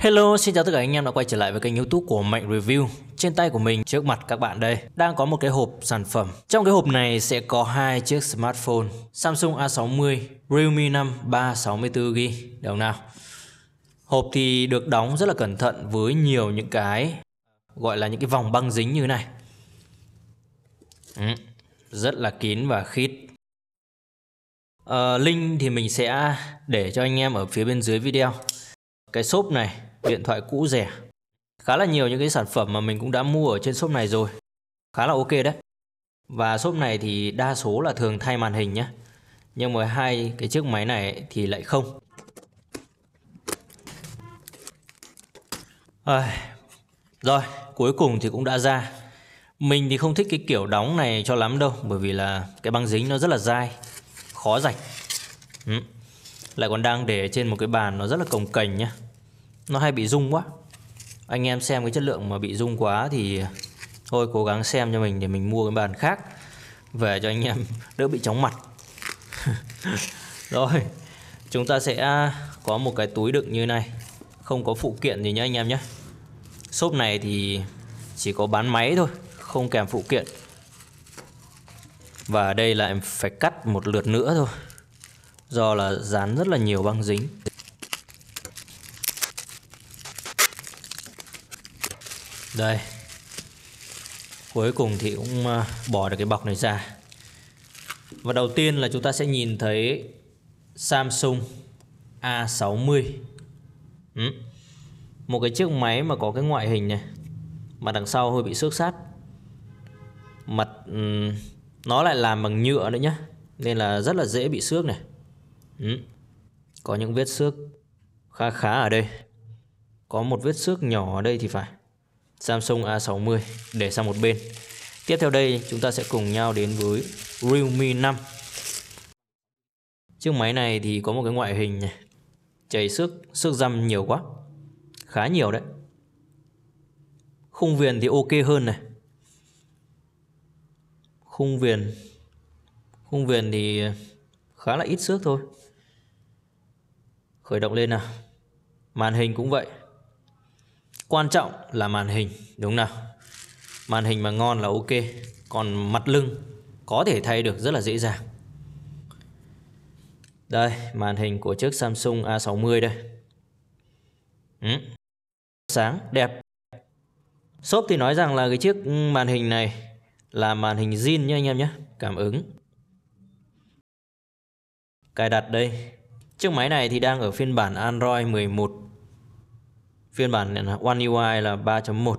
Hello, xin chào tất cả anh em đã quay trở lại với kênh youtube của Mạnh Review Trên tay của mình trước mặt các bạn đây đang có một cái hộp sản phẩm Trong cái hộp này sẽ có hai chiếc smartphone Samsung A60 Realme 5 364GB Được nào? Hộp thì được đóng rất là cẩn thận với nhiều những cái gọi là những cái vòng băng dính như thế này ừ, Rất là kín và khít Uh, link thì mình sẽ để cho anh em ở phía bên dưới video cái shop này điện thoại cũ rẻ. Khá là nhiều những cái sản phẩm mà mình cũng đã mua ở trên shop này rồi. Khá là ok đấy. Và shop này thì đa số là thường thay màn hình nhé. Nhưng mà hai cái chiếc máy này thì lại không. À, rồi, cuối cùng thì cũng đã ra. Mình thì không thích cái kiểu đóng này cho lắm đâu Bởi vì là cái băng dính nó rất là dai Khó rạch ừ. Lại còn đang để trên một cái bàn nó rất là cồng cành nhá nó hay bị rung quá anh em xem cái chất lượng mà bị rung quá thì thôi cố gắng xem cho mình để mình mua cái bàn khác về cho anh em đỡ bị chóng mặt rồi chúng ta sẽ có một cái túi đựng như này không có phụ kiện gì nhé anh em nhé shop này thì chỉ có bán máy thôi không kèm phụ kiện và đây là em phải cắt một lượt nữa thôi do là dán rất là nhiều băng dính đây cuối cùng thì cũng ờ, bỏ được cái bọc này ra và đầu tiên là chúng ta sẽ nhìn thấy Samsung A60 ừ. một cái chiếc máy mà có cái ngoại hình này mà đằng sau hơi bị xước sát mặt um, nó lại làm bằng nhựa nữa nhá nên là rất là dễ bị xước này ừ. có những vết xước khá khá ở đây có một vết xước nhỏ ở đây thì phải Samsung A60 để sang một bên. Tiếp theo đây chúng ta sẽ cùng nhau đến với Realme 5. Chiếc máy này thì có một cái ngoại hình này. Chảy sức xước răm nhiều quá. Khá nhiều đấy. Khung viền thì ok hơn này. Khung viền Khung viền thì khá là ít xước thôi. Khởi động lên nào. Màn hình cũng vậy. Quan trọng là màn hình Đúng nào Màn hình mà ngon là ok Còn mặt lưng có thể thay được rất là dễ dàng Đây màn hình của chiếc Samsung A60 đây ừ. Sáng đẹp Shop thì nói rằng là cái chiếc ừ, màn hình này Là màn hình zin nhé anh em nhé Cảm ứng Cài đặt đây Chiếc máy này thì đang ở phiên bản Android 11 phiên bản là One UI là 3.1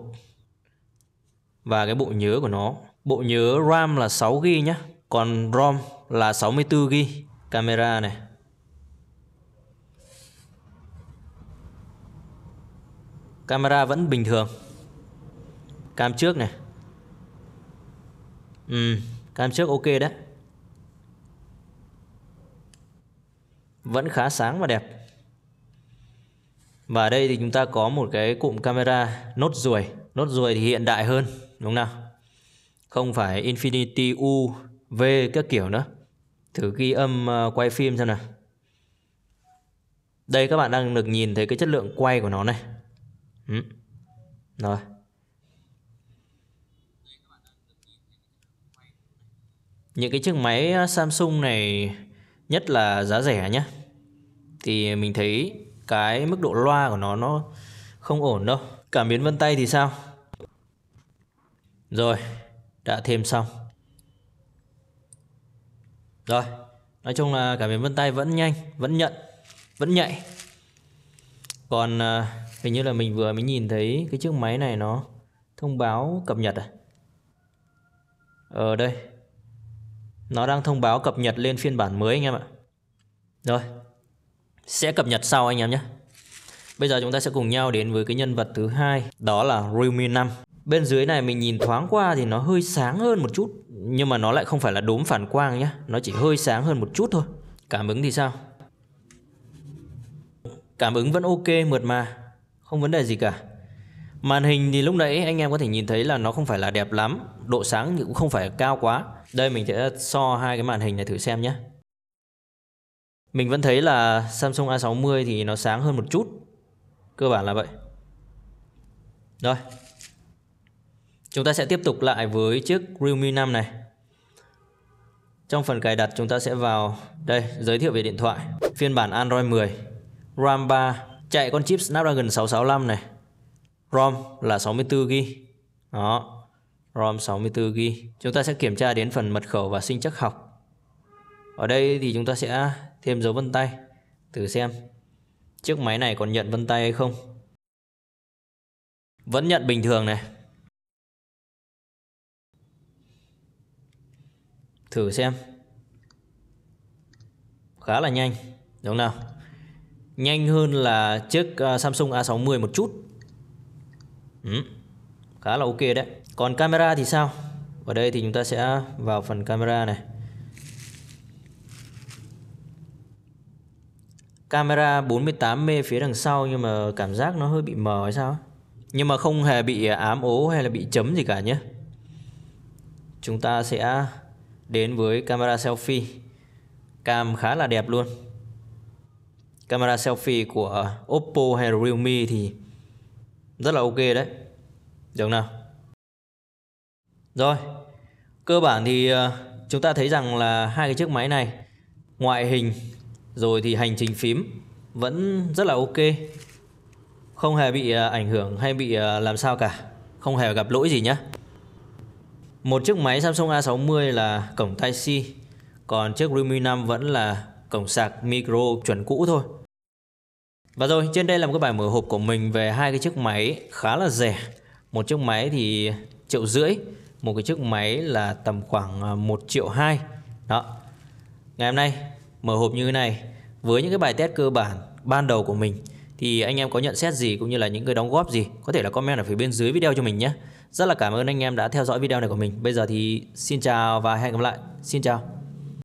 và cái bộ nhớ của nó bộ nhớ RAM là 6GB nhé còn ROM là 64GB camera này camera vẫn bình thường cam trước này ừ, cam trước ok đấy vẫn khá sáng và đẹp và ở đây thì chúng ta có một cái cụm camera nốt ruồi Nốt ruồi thì hiện đại hơn đúng không nào Không phải Infinity U, V các kiểu nữa Thử ghi âm ờ, quay phim xem nào Đây các bạn đang được nhìn thấy cái chất lượng quay của nó này ừ. Rồi Những cái chiếc máy ờ, Samsung này Nhất là giá rẻ nhé Thì mình thấy cái mức độ loa của nó nó không ổn đâu cảm biến vân tay thì sao rồi đã thêm xong rồi nói chung là cảm biến vân tay vẫn nhanh vẫn nhận vẫn nhạy còn à, hình như là mình vừa mới nhìn thấy cái chiếc máy này nó thông báo cập nhật à ở ờ, đây nó đang thông báo cập nhật lên phiên bản mới anh em ạ rồi sẽ cập nhật sau anh em nhé. Bây giờ chúng ta sẽ cùng nhau đến với cái nhân vật thứ hai đó là Realme 5. Bên dưới này mình nhìn thoáng qua thì nó hơi sáng hơn một chút nhưng mà nó lại không phải là đốm phản quang nhé. Nó chỉ hơi sáng hơn một chút thôi. Cảm ứng thì sao? Cảm ứng vẫn ok mượt mà, không vấn đề gì cả. Màn hình thì lúc nãy anh em có thể nhìn thấy là nó không phải là đẹp lắm, độ sáng thì cũng không phải cao quá. Đây mình sẽ so hai cái màn hình này thử xem nhé. Mình vẫn thấy là Samsung A60 thì nó sáng hơn một chút Cơ bản là vậy Rồi Chúng ta sẽ tiếp tục lại với chiếc Realme 5 này Trong phần cài đặt chúng ta sẽ vào Đây, giới thiệu về điện thoại Phiên bản Android 10 RAM 3 Chạy con chip Snapdragon 665 này ROM là 64GB Đó ROM 64GB Chúng ta sẽ kiểm tra đến phần mật khẩu và sinh chắc học ở đây thì chúng ta sẽ thêm dấu vân tay Thử xem Chiếc máy này còn nhận vân tay hay không Vẫn nhận bình thường này Thử xem Khá là nhanh Đúng nào Nhanh hơn là chiếc à, Samsung A60 một chút ừ, Khá là ok đấy Còn camera thì sao Ở đây thì chúng ta sẽ vào phần camera này camera 48p phía đằng sau nhưng mà cảm giác nó hơi bị mờ hay sao nhưng mà không hề bị à, ám ố hay là bị chấm gì cả nhé chúng ta sẽ đến với camera selfie cam khá là đẹp luôn camera selfie của Oppo hay Realme thì rất là ok đấy được nào rồi cơ bản thì à, chúng ta thấy rằng là hai cái chiếc máy này ngoại hình rồi thì hành trình phím vẫn rất là ok. Không hề bị à, ảnh hưởng hay bị à, làm sao cả. Không hề gặp lỗi gì nhé. Một chiếc máy Samsung A60 là cổng Type-C, còn chiếc Redmi 5 vẫn là cổng sạc micro chuẩn cũ thôi. Và rồi, trên đây là một cái bài mở hộp của mình về hai cái chiếc máy khá là rẻ. Một chiếc máy thì triệu rưỡi, một cái chiếc máy là tầm khoảng 1 à, triệu hai. Đó. Ngày hôm nay mở hộp như thế này với những cái bài test cơ bản ban đầu của mình thì anh em có nhận xét gì cũng như là những cái đóng góp gì có thể là comment ở phía bên dưới video cho mình nhé. Rất là cảm ơn anh em đã theo dõi video này của mình. Bây giờ thì xin chào và hẹn gặp lại. Xin chào.